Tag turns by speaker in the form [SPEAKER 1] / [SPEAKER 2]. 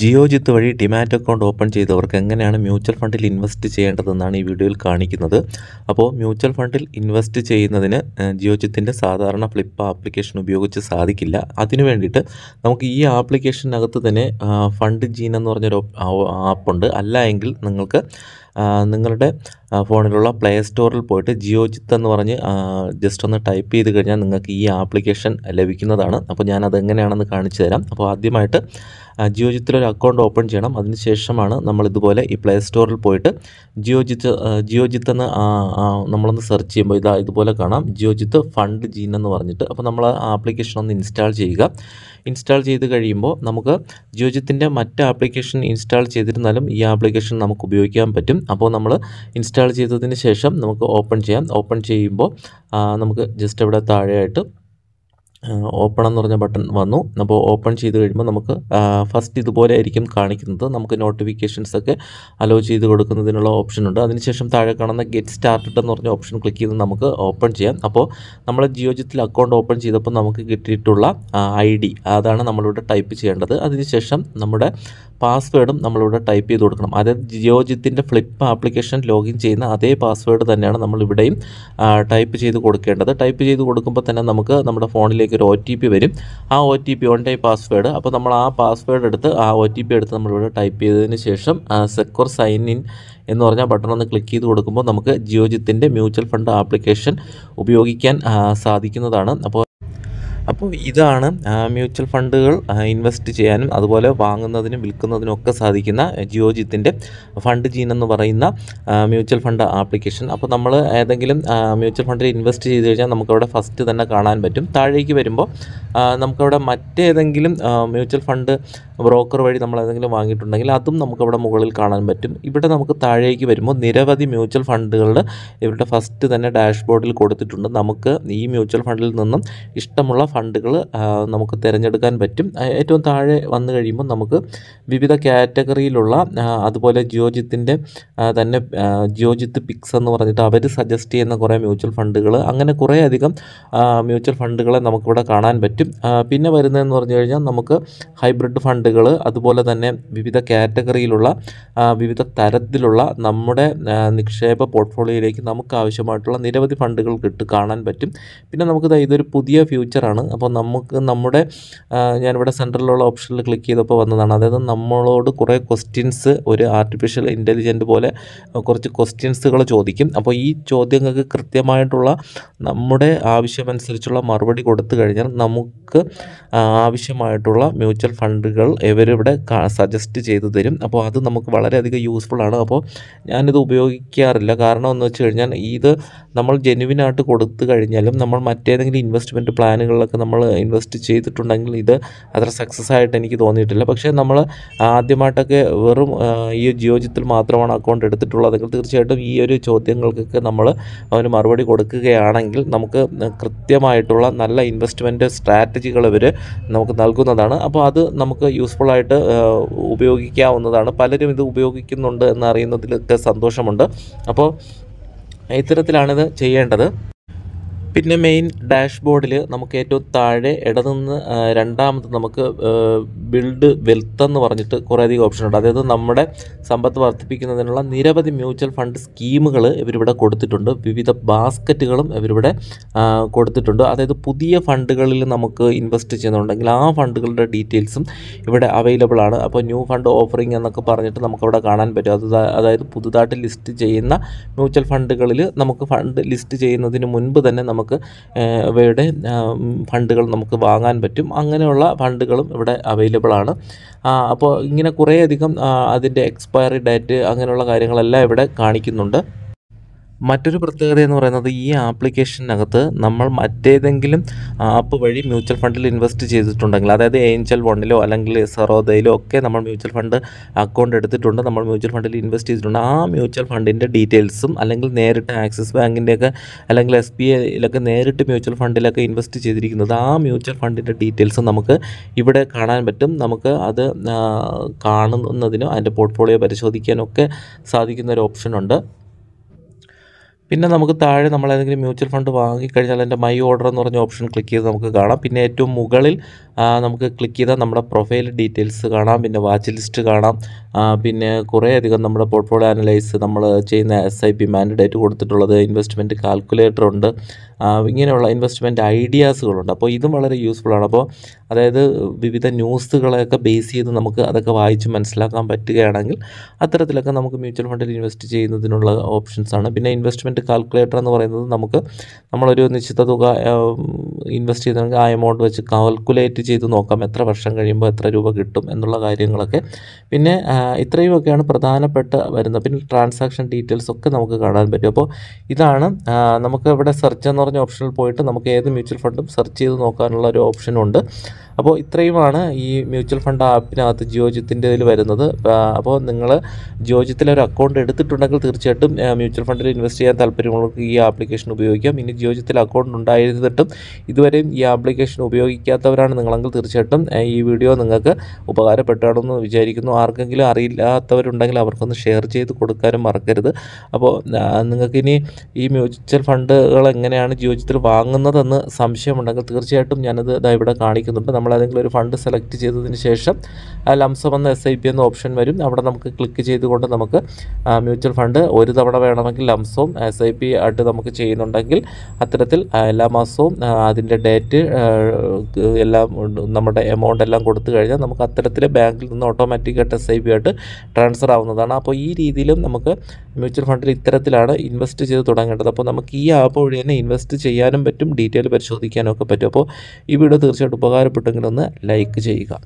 [SPEAKER 1] ജിയോ ജിത്ത് വഴി demat account open ചെയ്തവർക്ക് എങ്ങനെയാണ് മ്യൂച്വൽ ഫണ്ടിൽ ഇൻവെസ്റ്റ് ചെയ്യേണ്ടതെന്നാണ് ഈ വീഡിയോയിൽ കാണിക്കുന്നത് അപ്പോൾ മ്യൂച്വൽ ഫണ്ടിൽ ഇൻവെസ്റ്റ് ചെയ്യുന്നതിന് ജിയോ ജിത്തിൻ്റെ സാധാരണ ഫ്ലിപ്പ് ആപ്ലിക്കേഷൻ ഉപയോഗിച്ച് സാധിക്കില്ല അതിനു വേണ്ടിയിട്ട് നമുക്ക് ഈ ആപ്ലിക്കേഷനകത്ത് തന്നെ ഫണ്ട് ജീൻ എന്ന് പറഞ്ഞൊരു ആപ്പുണ്ട് അല്ല എങ്കിൽ നിങ്ങൾക്ക് നിങ്ങളുടെ ഫോണിലുള്ള പ്ലേ സ്റ്റോറിൽ പോയിട്ട് ജിയോ ചിത്ത് എന്ന് പറഞ്ഞ് ജസ്റ്റ് ഒന്ന് ടൈപ്പ് ചെയ്ത് കഴിഞ്ഞാൽ നിങ്ങൾക്ക് ഈ ആപ്ലിക്കേഷൻ ലഭിക്കുന്നതാണ് അപ്പോൾ ഞാൻ അത് എങ്ങനെയാണെന്ന് കാണിച്ചു തരാം അപ്പോൾ ആദ്യമായിട്ട് ജിയോ ഒരു അക്കൗണ്ട് ഓപ്പൺ ചെയ്യണം അതിനുശേഷമാണ് നമ്മൾ ഇതുപോലെ ഈ പ്ലേ സ്റ്റോറിൽ പോയിട്ട് ജിയോ ജിത്ത് ജിയോ ജിത്ത് എന്ന് നമ്മളൊന്ന് സെർച്ച് ചെയ്യുമ്പോൾ ഇതാ ഇതുപോലെ കാണാം ജിയോ ജിത്ത് ഫണ്ട് ജീൻ എന്ന് പറഞ്ഞിട്ട് അപ്പോൾ നമ്മൾ ആ ആപ്ലിക്കേഷൻ ഒന്ന് ഇൻസ്റ്റാൾ ചെയ്യുക ഇൻസ്റ്റാൾ ചെയ്ത് കഴിയുമ്പോൾ നമുക്ക് ജിത്തിൻ്റെ മറ്റ് ആപ്ലിക്കേഷൻ ഇൻസ്റ്റാൾ ചെയ്തിരുന്നാലും ഈ ആപ്ലിക്കേഷൻ നമുക്ക് ഉപയോഗിക്കാൻ പറ്റും അപ്പോൾ നമ്മൾ ഇൻസ്റ്റാൾ ചെയ്തതിന് ശേഷം നമുക്ക് ഓപ്പൺ ചെയ്യാം ഓപ്പൺ ചെയ്യുമ്പോൾ നമുക്ക് ജസ്റ്റ് ഇവിടെ താഴെയായിട്ട് ഓപ്പൺ എന്ന് പറഞ്ഞ ബട്ടൺ വന്നു അപ്പോൾ ഓപ്പൺ ചെയ്ത് കഴിയുമ്പോൾ നമുക്ക് ഫസ്റ്റ് ഇതുപോലെ ആയിരിക്കും കാണിക്കുന്നത് നമുക്ക് നോട്ടിഫിക്കേഷൻസ് ഒക്കെ അലോ ചെയ്ത് കൊടുക്കുന്നതിനുള്ള ഓപ്ഷൻ ഉണ്ട് അതിനുശേഷം താഴെ കാണുന്ന ഗെറ്റ് സ്റ്റാർട്ടഡ് എന്ന് പറഞ്ഞ ഓപ്ഷൻ ക്ലിക്ക് ചെയ്ത് നമുക്ക് ഓപ്പൺ ചെയ്യാം അപ്പോൾ നമ്മൾ ജിയോജിത്തിൽ അക്കൗണ്ട് ഓപ്പൺ ചെയ്തപ്പോൾ നമുക്ക് കിട്ടിയിട്ടുള്ള ഐ ഡി അതാണ് നമ്മളിവിടെ ടൈപ്പ് ചെയ്യേണ്ടത് അതിനുശേഷം നമ്മുടെ പാസ്വേഡും നമ്മളിവിടെ ടൈപ്പ് ചെയ്ത് കൊടുക്കണം അതായത് ജിയോജിത്തിൻ്റെ ഫ്ലിപ്പ് ആപ്ലിക്കേഷൻ ലോഗിൻ ചെയ്യുന്ന അതേ പാസ്വേഡ് തന്നെയാണ് നമ്മൾ ഇവിടെയും ടൈപ്പ് ചെയ്ത് കൊടുക്കേണ്ടത് ടൈപ്പ് ചെയ്ത് കൊടുക്കുമ്പോൾ തന്നെ നമുക്ക് നമ്മുടെ ഫോണിലേക്ക് ഒരു ഒ ടി പി വരും ആ O T P on time password അപ്പോൾ നമ്മൾ ആ പാസ്വേഡ് എടുത്ത് ആ ഒ ടി പി എടുത്ത് നമ്മളിവിടെ ടൈപ്പ് ചെയ്തതിന് ശേഷം സെക്യൂർ സൈൻ ഇൻ എന്ന് പറഞ്ഞാൽ ബട്ടൺ ഒന്ന് ക്ലിക്ക് ചെയ്ത് കൊടുക്കുമ്പോൾ നമുക്ക് ജിയോജിത്തിൻ്റെ മ്യൂച്വൽ ഫണ്ട് ആപ്ലിക്കേഷൻ ഉപയോഗിക്കാൻ സാധിക്കുന്നതാണ് അപ്പോൾ അപ്പോൾ ഇതാണ് മ്യൂച്വൽ ഫണ്ടുകൾ ഇൻവെസ്റ്റ് ചെയ്യാനും അതുപോലെ വാങ്ങുന്നതിനും വിൽക്കുന്നതിനും ഒക്കെ സാധിക്കുന്ന ജിയോജിത്തിൻ്റെ ഫണ്ട് ജീൻ എന്ന് പറയുന്ന മ്യൂച്വൽ ഫണ്ട് ആപ്ലിക്കേഷൻ അപ്പോൾ നമ്മൾ ഏതെങ്കിലും മ്യൂച്വൽ ഫണ്ടിൽ ഇൻവെസ്റ്റ് ചെയ്ത് കഴിഞ്ഞാൽ നമുക്കവിടെ ഫസ്റ്റ് തന്നെ കാണാൻ പറ്റും താഴേക്ക് വരുമ്പോൾ നമുക്കവിടെ മറ്റേതെങ്കിലും മ്യൂച്വൽ ഫണ്ട് ബ്രോക്കർ വഴി നമ്മൾ ഏതെങ്കിലും വാങ്ങിയിട്ടുണ്ടെങ്കിൽ അതും നമുക്കവിടെ മുകളിൽ കാണാൻ പറ്റും ഇവിടെ നമുക്ക് താഴേക്ക് വരുമ്പോൾ നിരവധി മ്യൂച്വൽ ഫണ്ടുകളുടെ ഇവരുടെ ഫസ്റ്റ് തന്നെ ഡാഷ്ബോർഡിൽ കൊടുത്തിട്ടുണ്ട് നമുക്ക് ഈ മ്യൂച്വൽ ഫണ്ടിൽ നിന്നും ഇഷ്ടമുള്ള ഫണ്ടുകൾ നമുക്ക് തിരഞ്ഞെടുക്കാൻ പറ്റും ഏറ്റവും താഴെ വന്നു കഴിയുമ്പോൾ നമുക്ക് വിവിധ കാറ്റഗറിയിലുള്ള അതുപോലെ ജിയോജിത്തിൻ്റെ തന്നെ ജിയോജിത്ത് പിക്സ് എന്ന് പറഞ്ഞിട്ട് അവർ സജസ്റ്റ് ചെയ്യുന്ന കുറേ മ്യൂച്വൽ ഫണ്ടുകൾ അങ്ങനെ കുറേ അധികം മ്യൂച്വൽ ഫണ്ടുകളെ നമുക്കിവിടെ കാണാൻ പറ്റും പിന്നെ വരുന്നതെന്ന് പറഞ്ഞു കഴിഞ്ഞാൽ നമുക്ക് ഹൈബ്രിഡ് ഫണ്ടുകൾ അതുപോലെ തന്നെ വിവിധ കാറ്റഗറിയിലുള്ള വിവിധ തരത്തിലുള്ള നമ്മുടെ നിക്ഷേപ പോർട്ട്ഫോളിയോയിലേക്ക് നമുക്ക് ആവശ്യമായിട്ടുള്ള നിരവധി ഫണ്ടുകൾ കിട്ടും കാണാൻ പറ്റും പിന്നെ നമുക്ക് ഇതൊരു പുതിയ ഫ്യൂച്ചറാണ് അപ്പോൾ നമുക്ക് നമ്മുടെ ഞാനിവിടെ സെൻറ്ററിലുള്ള ഓപ്ഷനിൽ ക്ലിക്ക് ചെയ്തപ്പോൾ വന്നതാണ് അതായത് നമ്മളോട് കുറേ ക്വസ്റ്റ്യൻസ് ഒരു ആർട്ടിഫിഷ്യൽ ഇൻ്റലിജൻറ്റ് പോലെ കുറച്ച് ക്വസ്റ്റ്യൻസുകൾ ചോദിക്കും അപ്പോൾ ഈ ചോദ്യങ്ങൾക്ക് കൃത്യമായിട്ടുള്ള നമ്മുടെ ആവശ്യമനുസരിച്ചുള്ള മറുപടി കൊടുത്തു കഴിഞ്ഞാൽ നമുക്ക് ആവശ്യമായിട്ടുള്ള മ്യൂച്വൽ ഫണ്ടുകൾ ഇവരിവിടെ സജസ്റ്റ് ചെയ്തു തരും അപ്പോൾ അത് നമുക്ക് വളരെയധികം യൂസ്ഫുൾ ആണ് അപ്പോൾ ഞാനിത് ഉപയോഗിക്കാറില്ല കാരണം എന്ന് വെച്ച് കഴിഞ്ഞാൽ ഇത് നമ്മൾ ജെനുവിനായിട്ട് കൊടുത്തു കഴിഞ്ഞാലും നമ്മൾ മറ്റേതെങ്കിലും ഇൻവെസ്റ്റ്മെൻറ്റ് പ്ലാനുകളിലൊക്കെ ഒക്കെ നമ്മൾ ഇൻവെസ്റ്റ് ചെയ്തിട്ടുണ്ടെങ്കിൽ ഇത് അത്ര സക്സസ് ആയിട്ട് എനിക്ക് തോന്നിയിട്ടില്ല പക്ഷേ നമ്മൾ ആദ്യമായിട്ടൊക്കെ വെറും ഈ ജിയോജിത്തിൽ മാത്രമാണ് അക്കൗണ്ട് എടുത്തിട്ടുള്ളതെങ്കിൽ തീർച്ചയായിട്ടും ഈ ഒരു ചോദ്യങ്ങൾക്കൊക്കെ നമ്മൾ അവന് മറുപടി കൊടുക്കുകയാണെങ്കിൽ നമുക്ക് കൃത്യമായിട്ടുള്ള നല്ല ഇൻവെസ്റ്റ്മെൻറ്റ് സ്ട്രാറ്റജികൾ ഇവർ നമുക്ക് നൽകുന്നതാണ് അപ്പോൾ അത് നമുക്ക് യൂസ്ഫുൾ ആയിട്ട് ഉപയോഗിക്കാവുന്നതാണ് പലരും ഇത് ഉപയോഗിക്കുന്നുണ്ട് എന്നറിയുന്നതിലൊക്കെ സന്തോഷമുണ്ട് അപ്പോൾ ഇത്തരത്തിലാണിത് ചെയ്യേണ്ടത് പിന്നെ മെയിൻ ഡാഷ്ബോർഡിൽ നമുക്ക് ഏറ്റവും താഴെ ഇടതുനിന്ന് രണ്ടാമത് നമുക്ക് ബിൽഡ് വെൽത്ത് എന്ന് പറഞ്ഞിട്ട് കുറേയധികം ഓപ്ഷൻ ഉണ്ട് അതായത് നമ്മുടെ സമ്പത്ത് വർദ്ധിപ്പിക്കുന്നതിനുള്ള നിരവധി മ്യൂച്വൽ ഫണ്ട് സ്കീമുകൾ ഇവരിവിടെ കൊടുത്തിട്ടുണ്ട് വിവിധ ബാസ്ക്കറ്റുകളും ഇവരിവിടെ കൊടുത്തിട്ടുണ്ട് അതായത് പുതിയ ഫണ്ടുകളിൽ നമുക്ക് ഇൻവെസ്റ്റ് ചെയ്യുന്നുണ്ടെങ്കിൽ ആ ഫണ്ടുകളുടെ ഡീറ്റെയിൽസും ഇവിടെ അവൈലബിൾ ആണ് അപ്പോൾ ന്യൂ ഫണ്ട് ഓഫറിംഗ് എന്നൊക്കെ പറഞ്ഞിട്ട് നമുക്കവിടെ കാണാൻ പറ്റും അത് അതായത് പുതുതായിട്ട് ലിസ്റ്റ് ചെയ്യുന്ന മ്യൂച്വൽ ഫണ്ടുകളിൽ നമുക്ക് ഫണ്ട് ലിസ്റ്റ് ചെയ്യുന്നതിന് മുൻപ് തന്നെ നമുക്ക് നമുക്ക് ഇവയുടെ ഫണ്ടുകൾ നമുക്ക് വാങ്ങാൻ പറ്റും അങ്ങനെയുള്ള ഫണ്ടുകളും ഇവിടെ അവൈലബിൾ ആണ് അപ്പോൾ ഇങ്ങനെ കുറേയധികം അതിൻ്റെ എക്സ്പയറി ഡേറ്റ് അങ്ങനെയുള്ള കാര്യങ്ങളെല്ലാം ഇവിടെ കാണിക്കുന്നുണ്ട് മറ്റൊരു പ്രത്യേകത എന്ന് പറയുന്നത് ഈ ആപ്ലിക്കേഷനകത്ത് നമ്മൾ മറ്റേതെങ്കിലും ആപ്പ് വഴി മ്യൂച്വൽ ഫണ്ടിൽ ഇൻവെസ്റ്റ് ചെയ്തിട്ടുണ്ടെങ്കിൽ അതായത് ഏഞ്ചൽ വണ്ണിലോ അല്ലെങ്കിൽ സറോദയിലോ ഒക്കെ നമ്മൾ മ്യൂച്വൽ ഫണ്ട് അക്കൗണ്ട് എടുത്തിട്ടുണ്ട് നമ്മൾ മ്യൂച്വൽ ഫണ്ടിൽ ഇൻവെസ്റ്റ് ചെയ്തിട്ടുണ്ട് ആ മ്യൂച്വൽ ഫണ്ടിൻ്റെ ഡീറ്റെയിൽസും അല്ലെങ്കിൽ നേരിട്ട് ആക്സിസ് ബാങ്കിൻ്റെയൊക്കെ അല്ലെങ്കിൽ എസ് ബി ഐയിലൊക്കെ നേരിട്ട് മ്യൂച്വൽ ഫണ്ടിലൊക്കെ ഇൻവെസ്റ്റ് ചെയ്തിരിക്കുന്നത് ആ മ്യൂച്വൽ ഫണ്ടിൻ്റെ ഡീറ്റെയിൽസും നമുക്ക് ഇവിടെ കാണാൻ പറ്റും നമുക്ക് അത് കാണുന്നതിനോ അതിൻ്റെ പോർട്ട്ഫോളിയോ പരിശോധിക്കാനൊക്കെ സാധിക്കുന്ന ഒരു ഓപ്ഷനുണ്ട് പിന്നെ നമുക്ക് താഴെ നമ്മൾ ഏതെങ്കിലും മ്യൂച്വൽ ഫണ്ട് വാങ്ങിക്കഴിഞ്ഞാൽ അതിൻ്റെ മൈ ഓർഡർ എന്ന് പറഞ്ഞ ഓപ്ഷൻ ക്ലിക്ക് ചെയ്ത് നമുക്ക് കാണാം പിന്നെ ഏറ്റവും മുകളിൽ നമുക്ക് ക്ലിക്ക് ചെയ്താൽ നമ്മുടെ പ്രൊഫൈൽ ഡീറ്റെയിൽസ് കാണാം പിന്നെ വാച്ച് ലിസ്റ്റ് കാണാം പിന്നെ കുറേ അധികം നമ്മുടെ പോർട്ട്ഫോളിയോ അനലൈസ് നമ്മൾ ചെയ്യുന്ന എസ് ഐ പി മാൻഡേറ്റ് കൊടുത്തിട്ടുള്ളത് ഇൻവെസ്റ്റ്മെൻറ്റ് കാൽക്കുലേറ്റർ ഉണ്ട് ഇങ്ങനെയുള്ള ഇൻവെസ്റ്റ്മെൻറ്റ് ഐഡിയാസുകളുണ്ട് അപ്പോൾ ഇതും വളരെ യൂസ്ഫുൾ ആണ് അപ്പോൾ അതായത് വിവിധ ന്യൂസുകളെയൊക്കെ ബേസ് ചെയ്ത് നമുക്ക് അതൊക്കെ വായിച്ച് മനസ്സിലാക്കാൻ പറ്റുകയാണെങ്കിൽ അത്തരത്തിലൊക്കെ നമുക്ക് മ്യൂച്വൽ ഫണ്ടിൽ ഇൻവെസ്റ്റ് ചെയ്യുന്നതിനുള്ള ഓപ്ഷൻസാണ് പിന്നെ ഇൻവെസ്റ്റ്മെൻറ്റ് പ്രോഫിറ്റ് കാൽക്കുലേറ്റർ എന്ന് പറയുന്നത് നമുക്ക് നമ്മളൊരു നിശ്ചിത തുക ഇൻവെസ്റ്റ് ചെയ്തെങ്കിൽ ആ എമൗണ്ട് വെച്ച് കാൽക്കുലേറ്റ് ചെയ്ത് നോക്കാം എത്ര വർഷം കഴിയുമ്പോൾ എത്ര രൂപ കിട്ടും എന്നുള്ള കാര്യങ്ങളൊക്കെ പിന്നെ ഇത്രയുമൊക്കെയാണ് പ്രധാനപ്പെട്ട വരുന്നത് പിന്നെ ട്രാൻസാക്ഷൻ ഡീറ്റെയിൽസ് ഒക്കെ നമുക്ക് കാണാൻ പറ്റും അപ്പോൾ ഇതാണ് നമുക്ക് ഇവിടെ സെർച്ച് എന്ന് പറഞ്ഞ ഓപ്ഷനിൽ പോയിട്ട് നമുക്ക് ഏത് മ്യൂച്വൽ ഫണ്ടും സെർച്ച് ചെയ്ത് നോക്കാനുള്ള ഒരു ഓപ്ഷനുണ്ട് അപ്പോൾ ഇത്രയുമാണ് ഈ മ്യൂച്വൽ ഫണ്ട് ആപ്പിനകത്ത് ജിയോജിത്തിൻ്റെ ഇതിൽ വരുന്നത് അപ്പോൾ നിങ്ങൾ ജിയോജിത്തിൽ ഒരു അക്കൗണ്ട് എടുത്തിട്ടുണ്ടെങ്കിൽ തീർച്ചയായിട്ടും മ്യൂച്വൽ ഫണ്ടിൽ ഇൻവെസ്റ്റ് ചെയ്യാൻ താല്പര്യമുള്ളവർക്ക് ഈ ആപ്ലിക്കേഷൻ ഉപയോഗിക്കാം ഇനി ജിയോജിത്തിൽ അക്കൗണ്ട് ഉണ്ടായിരുന്നിട്ടും ഇതുവരെയും ഈ ആപ്ലിക്കേഷൻ ഉപയോഗിക്കാത്തവരാണ് നിങ്ങളെങ്കിൽ തീർച്ചയായിട്ടും ഈ വീഡിയോ നിങ്ങൾക്ക് ഉപകാരപ്പെട്ടാണെന്ന് വിചാരിക്കുന്നു ആർക്കെങ്കിലും അറിയില്ലാത്തവരുണ്ടെങ്കിൽ അവർക്കൊന്ന് ഷെയർ ചെയ്ത് കൊടുക്കാനും മറക്കരുത് അപ്പോൾ നിങ്ങൾക്കിനി ഈ മ്യൂച്വൽ ഫണ്ടുകൾ എങ്ങനെയാണ് ജിയോജിത്തിൽ വാങ്ങുന്നതെന്ന് സംശയമുണ്ടെങ്കിൽ തീർച്ചയായിട്ടും ഞാനത് ഇവിടെ കാണിക്കുന്നുണ്ട് നമ്മൾ ഏതെങ്കിലും ഒരു ഫണ്ട് സെലക്ട് ചെയ്തതിന് ശേഷം ലംസം എന്ന എസ് ഐ പി എന്ന ഓപ്ഷൻ വരും അവിടെ നമുക്ക് ക്ലിക്ക് ചെയ്തുകൊണ്ട് നമുക്ക് മ്യൂച്വൽ ഫണ്ട് ഒരു തവണ വേണമെങ്കിൽ ലംസവും എസ് ഐ പി ആയിട്ട് നമുക്ക് ചെയ്യുന്നുണ്ടെങ്കിൽ അത്തരത്തിൽ എല്ലാ മാസവും അതിൻ്റെ ഡേറ്റ് എല്ലാം നമ്മുടെ എമൗണ്ട് എല്ലാം കൊടുത്തു കഴിഞ്ഞാൽ നമുക്ക് അത്തരത്തിൽ ബാങ്കിൽ നിന്ന് ഓട്ടോമാറ്റിക്കായിട്ട് എസ് ഐ പി ആയിട്ട് ട്രാൻസ്ഫർ ആവുന്നതാണ് അപ്പോൾ ഈ രീതിയിലും നമുക്ക് മ്യൂച്വൽ ഫണ്ടിൽ ഇത്തരത്തിലാണ് ഇൻവെസ്റ്റ് ചെയ്ത് തുടങ്ങേണ്ടത് അപ്പോൾ നമുക്ക് ഈ ആപ്പ് വഴി തന്നെ ഇൻവെസ്റ്റ് ചെയ്യാനും പറ്റും ഡീറ്റെയിൽ പരിശോധിക്കാനും ഒക്കെ പറ്റും അപ്പോൾ ഈ വീഡിയോ തീർച്ചയായിട്ടും ഉപകാരപ്പെട്ടു ഇഷ്ടപ്പെട്ടെങ്കിൽ ഒന്ന് ലൈക്ക് ചെയ്യുക